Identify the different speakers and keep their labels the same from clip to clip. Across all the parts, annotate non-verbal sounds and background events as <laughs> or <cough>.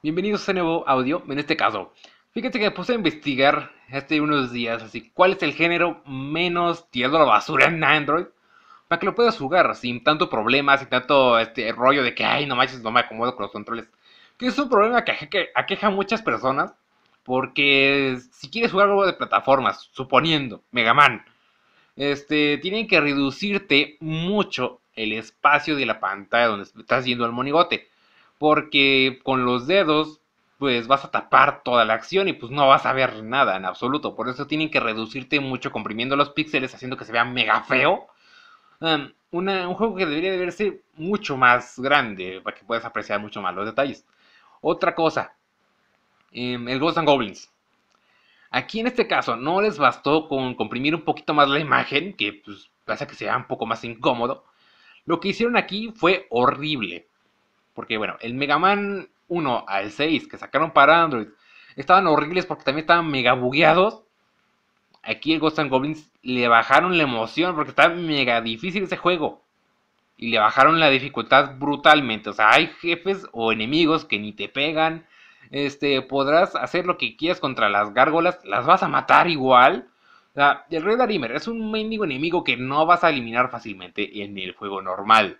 Speaker 1: Bienvenidos a nuevo audio, en este caso. Fíjate que me puse a investigar hace unos días, así, cuál es el género menos tirado la basura en Android, para que lo puedas jugar sin tanto problema, sin tanto este rollo de que, ay, no manches, no me acomodo con los controles. Que es un problema que, que aqueja a muchas personas, porque si quieres jugar algo de plataformas, suponiendo Mega Man, este, tienen que reducirte mucho el espacio de la pantalla donde estás yendo al monigote porque con los dedos pues vas a tapar toda la acción y pues no vas a ver nada en absoluto. Por eso tienen que reducirte mucho comprimiendo los píxeles, haciendo que se vea mega feo. un juego que debería de verse mucho más grande para que puedas apreciar mucho más los detalles. Otra cosa, em, el Ghost and Goblins. Aquí en este caso no les bastó con comprimir un poquito más la imagen, que pues, pasa que sea un poco más incómodo. Lo que hicieron aquí fue horrible. Porque bueno, el Mega Man 1 al 6 que sacaron para Android estaban horribles porque también estaban mega bugueados. Aquí el Ghost and Goblins le bajaron la emoción porque está mega difícil ese juego. Y le bajaron la dificultad brutalmente. O sea, hay jefes o enemigos que ni te pegan. Este, podrás hacer lo que quieras contra las gárgolas. Las vas a matar igual. O sea, el Red Arimer es un mendigo enemigo que no vas a eliminar fácilmente en el juego normal.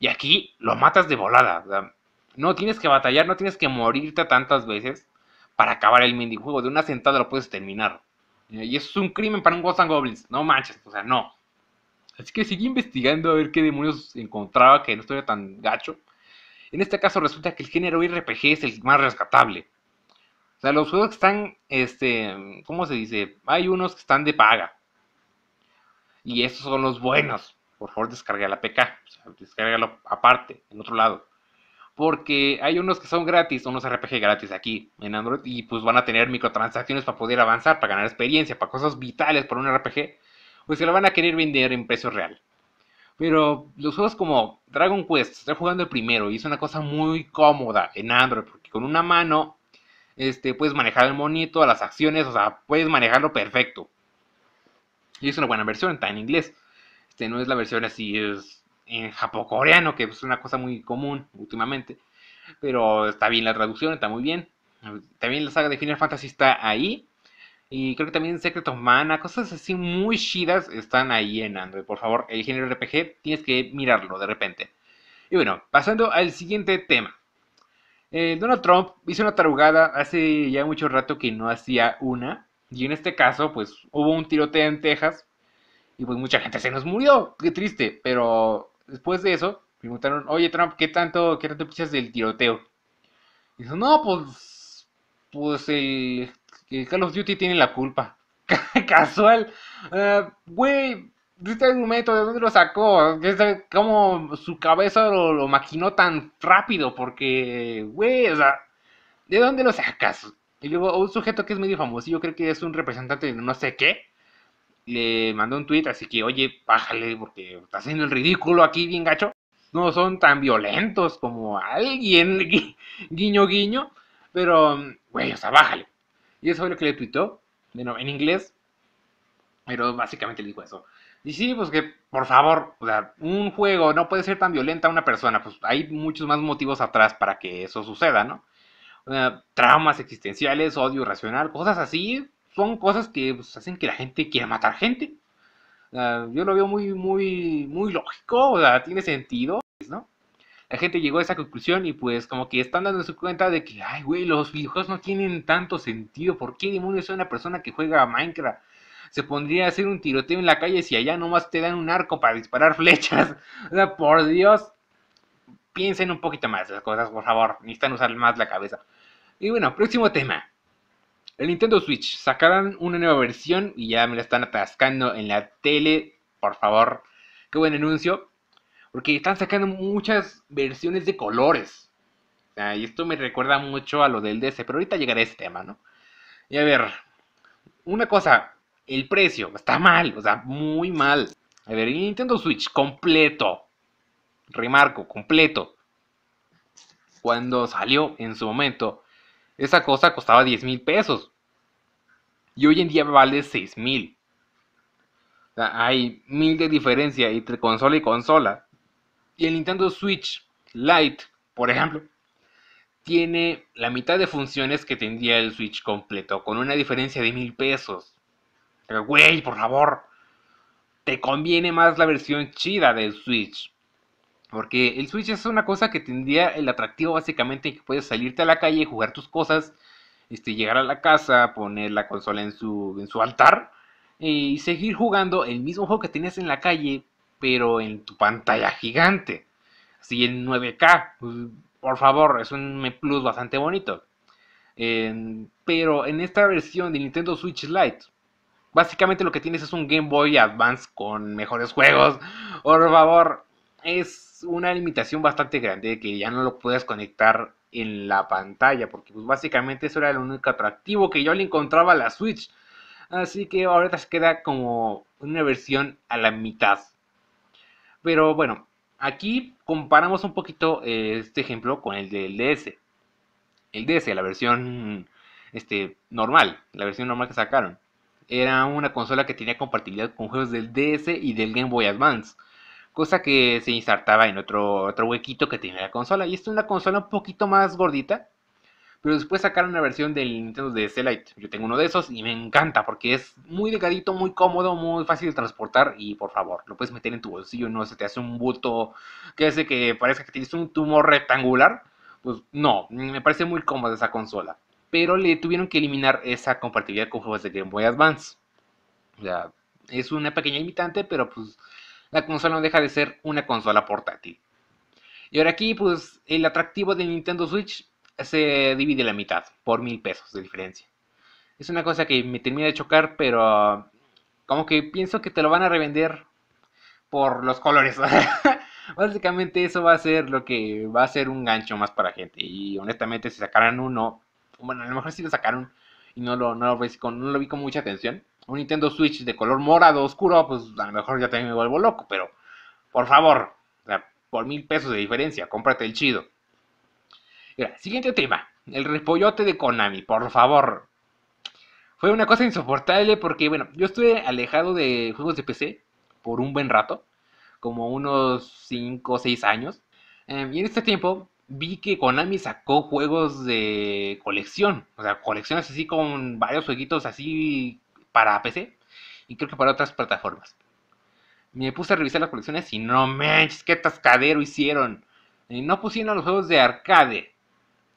Speaker 1: Y aquí lo matas de volada. no tienes que batallar, no tienes que morirte tantas veces para acabar el minijuego. De una sentada lo puedes terminar. Y eso es un crimen para un Ghost Goblins. No manches, o sea, no. Así que seguí investigando a ver qué demonios encontraba que no estuviera tan gacho. En este caso resulta que el género RPG es el más rescatable. O sea, los juegos que están, este, ¿cómo se dice? Hay unos que están de paga. Y esos son los buenos por favor descarga la PK, o sea, descárgalo aparte, en otro lado. Porque hay unos que son gratis, unos RPG gratis aquí en Android, y pues van a tener microtransacciones para poder avanzar, para ganar experiencia, para cosas vitales para un RPG, pues se lo van a querer vender en precio real. Pero los juegos como Dragon Quest, estoy jugando el primero y es una cosa muy cómoda en Android, porque con una mano este, puedes manejar el monito, las acciones, o sea, puedes manejarlo perfecto. Y es una buena versión, está en inglés. Este no es la versión así es en japo-coreano, que es una cosa muy común últimamente. Pero está bien la traducción, está muy bien. También la saga de Final Fantasy está ahí. Y creo que también Secret of Mana, cosas así muy chidas están ahí en Android. Por favor, el género RPG tienes que mirarlo de repente. Y bueno, pasando al siguiente tema. Eh, Donald Trump hizo una tarugada hace ya mucho rato que no hacía una. Y en este caso, pues hubo un tiroteo en Texas y pues mucha gente se nos murió, qué triste. Pero después de eso, preguntaron, oye Trump, ¿qué tanto, qué piensas del tiroteo? Y dijo, no, pues, pues el, Call Duty tiene la culpa. <laughs> Casual. Ah, güey, ¿de dónde lo sacó? ¿Cómo su cabeza lo, lo maquinó tan rápido? Porque, güey, o sea, ¿de dónde lo sacas? Y luego, un sujeto que es medio famoso, yo creo que es un representante de no sé qué, le mandó un tweet, así que, oye, bájale, porque está haciendo el ridículo aquí, bien gacho. No son tan violentos como alguien, <laughs> guiño, guiño. Pero, güey, o sea, bájale. Y eso fue lo que le tuitó, nuevo en inglés. Pero básicamente le dijo eso. Y sí, pues que, por favor, o sea, un juego no puede ser tan violenta a una persona. Pues hay muchos más motivos atrás para que eso suceda, ¿no? traumas existenciales, odio irracional, cosas así, son cosas que pues, hacen que la gente quiera matar gente. yo lo veo muy, muy, muy lógico, o sea, tiene sentido, La gente llegó a esa conclusión y pues como que están dando su cuenta de que, ay, güey, los videojuegos no tienen tanto sentido. ¿Por qué demonios una persona que juega a Minecraft? Se pondría a hacer un tiroteo en la calle si allá nomás te dan un arco para disparar <laughs> flechas. O sea, por Dios, piensen un poquito más esas cosas, por favor. Necesitan usar más la cabeza. Y bueno, próximo tema el Nintendo Switch, sacarán una nueva versión y ya me la están atascando en la tele, por favor. Qué buen anuncio. Porque están sacando muchas versiones de colores. y esto me recuerda mucho a lo del DS, pero ahorita llegaré a ese tema, ¿no? Y a ver, una cosa, el precio está mal, o sea, muy mal. A ver, el Nintendo Switch completo, remarco, completo. Cuando salió en su momento, esa cosa costaba 10 mil pesos y hoy en día vale 6000. hay mil de diferencia entre consola y consola. Y el Nintendo Switch Lite, por ejemplo, tiene la mitad de funciones que tendría el Switch completo, con una diferencia de mil pesos. Pero, güey, por favor, te conviene más la versión chida del Switch. Porque el Switch es una cosa que tendría el atractivo básicamente que puedes salirte a la calle, y jugar tus cosas este, llegar a la casa, poner la consola en su, en su altar eh, y seguir jugando el mismo juego que tenías en la calle, pero en tu pantalla gigante. Así en 9K. Pues, por favor, es un M Plus bastante bonito. pero en esta versión de Nintendo Switch Lite, básicamente lo que tienes es un Game Boy Advance con mejores juegos. Por favor, es una limitación bastante grande que ya no lo puedes conectar en la pantalla, porque pues básicamente eso era el único atractivo que yo le encontraba a la Switch. Así que ahorita se queda como una versión a la mitad. Pero bueno, aquí comparamos un poquito eh, este ejemplo con el del DS. El DS, la versión este, normal, la versión normal que sacaron. Era una consola que tenía compatibilidad con juegos del DS y del Game Boy Advance cosa que se insertaba en otro, otro huequito que tenía la consola. Y esta es una consola un poquito más gordita, pero después sacaron una versión del Nintendo DS Lite. Yo tengo uno de esos y me encanta porque es muy delgadito, muy cómodo, muy fácil de transportar y por favor, lo puedes meter en tu bolsillo, no se te hace un bulto que hace que parezca que tienes un tumor rectangular. Pues no, me parece muy cómoda esa consola. Pero le tuvieron que eliminar esa compatibilidad con juegos de Game Boy Advance. O sea, es una pequeña imitante pero pues la consola no deja de ser una consola portátil. Y ahora aquí, pues el atractivo de Nintendo Switch se divide la mitad, por mil pesos de diferencia. Es una cosa que me termina de chocar, pero ah, como que pienso que te lo van a revender por los colores. <laughs> Básicamente eso va a ser lo que va a ser un gancho más para gente. Y honestamente si sacaran uno, bueno, a lo mejor si lo sacaron y no lo, no no lo vi con mucha atención un Nintendo Switch de color morado oscuro, pues a lo mejor ya también me vuelvo loco, pero por favor, o sea, por mil pesos de diferencia, cómprate el chido. Mira, siguiente tema, el repollote de Konami, por favor. Fue una cosa insoportable porque, bueno, yo estuve alejado de juegos de PC por un buen rato, como unos 5 o 6 años. Em, y en este tiempo vi que Konami sacó juegos de colección, o sea, colecciones así con varios jueguitos así para PC y creo que para otras plataformas. Me puse a revisar las colecciones y no manches, qué tascadero hicieron. Eh, no pusieron los juegos de arcade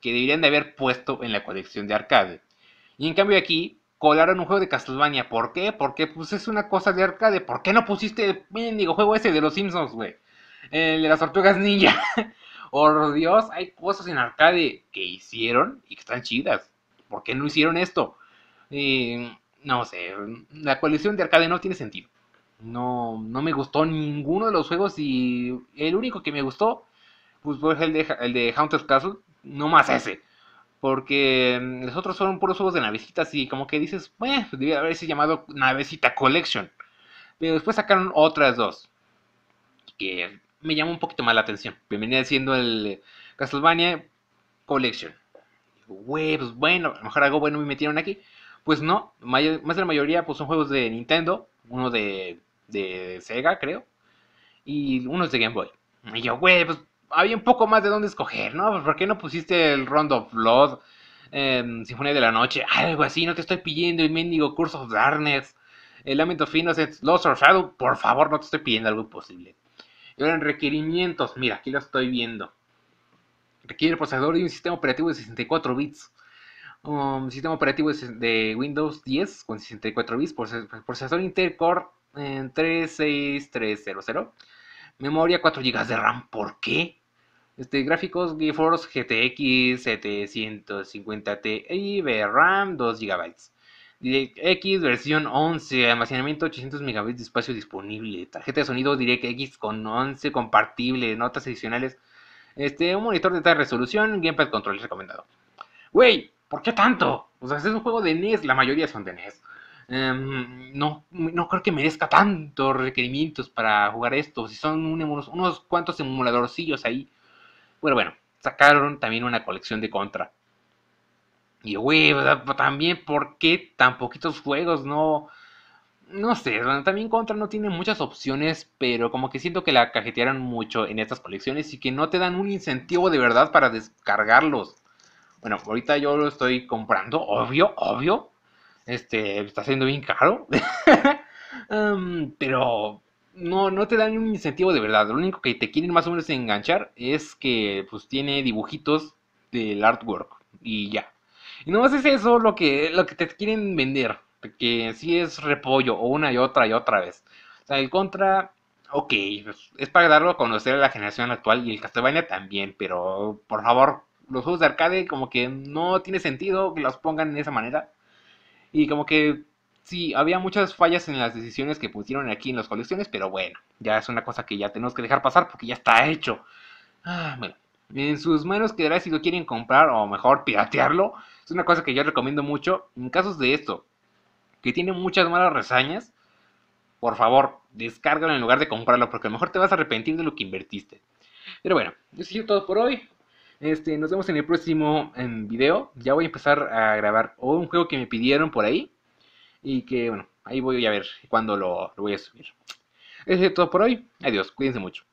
Speaker 1: que deberían de haber puesto en la colección de arcade. Y en cambio aquí colaron un juego de Castlevania. ¿Por qué? Porque pues es una cosa de arcade. ¿Por qué no pusiste el juego ese de los Simpsons, güey? El de las tortugas ninja. <laughs> Por Dios, hay cosas en arcade que hicieron y que están chidas. ¿Por qué no hicieron esto? Eh, no sé, la colección de arcade no tiene sentido. No, no me gustó ninguno de los juegos y el único que me gustó pues fue el de, el de Haunted Castle, no más ese. Porque mm, los otros fueron puros juegos de navecitas y como que dices, bueno pues debía haberse llamado Navecita Collection. Pero después sacaron otras dos. Que me llamó un poquito más la atención. Me venía siendo el Castlevania Collection. Güey, pues, bueno, a lo mejor algo bueno me metieron aquí. Pues no, más de la mayoría pues son juegos de Nintendo, uno de, Sega, creo, y uno es de Game Boy. Y yo, güey, pues había un poco más de dónde escoger, ¿no? Pues, ¿Por qué no pusiste el Round of Blood, em, Sinfonía de la Noche, algo así? No te estoy pidiendo el mendigo Curse of Darkness, el Lamento of Innocence, Lost or Shadow, por favor, no te estoy pidiendo algo imposible. Y ahora en requerimientos, mira, aquí lo estoy viendo. Requiere procesador y un sistema operativo de 64 bits sistema operativo de Windows 10 con 64 bits, procesador Intel Core 36300, eh, memoria 4 GB de RAM, ¿por qué? Este, gráficos GeForce GTX 750 t Y RAM 2 GB. DirectX versión 11, almacenamiento 800 MB de espacio disponible, tarjeta de sonido DirectX con 11 compartible notas adicionales, este, un monitor de tal resolución, gamepad control recomendado. Wey, ¿Por qué tanto? O sea, es un juego de NES, la mayoría son de NES. Em, no, no creo que merezca tantos requerimientos para jugar esto. Si son unos, cuantos emuladorcillos ahí. Pero bueno, sacaron también una colección de Contra. Y güey, pues, también, ¿por qué tan poquitos juegos? No. No sé, también Contra no tiene muchas opciones, pero como que siento que la cajetearon mucho en estas colecciones y que no te dan un incentivo de verdad para descargarlos. Bueno, ahorita yo lo estoy comprando, obvio, obvio. Este, está siendo bien caro. <laughs> pero no, no te dan un incentivo de verdad. Lo único que te quieren más o menos enganchar es que pues tiene dibujitos del artwork y ya. Y más es eso lo que, lo que te quieren vender. Que si es repollo, o una y otra y otra vez. O sea, el contra, ok, es para darlo a conocer a la generación actual y el Castlevania también, pero por favor, los juegos de arcade como que no tiene sentido que los pongan de esa manera. Y como que sí, había muchas fallas en las decisiones que pusieron aquí en las colecciones, pero bueno, ya es una cosa que ya tenemos que dejar pasar porque ya está hecho. Ah, bueno, en sus manos quedará si lo quieren comprar o mejor piratearlo. Es una cosa que yo recomiendo mucho. En casos de esto, que tiene muchas malas resañas, por favor, descárgalo en lugar de comprarlo porque mejor te vas a arrepentir de lo que invertiste. Pero bueno, eso es todo por hoy. Este, nos vemos en el próximo video. Ya voy a empezar a grabar un juego que me pidieron por ahí. Y que, bueno, ahí voy a ver cuándo lo voy a subir. Eso es todo por hoy. Adiós, cuídense mucho.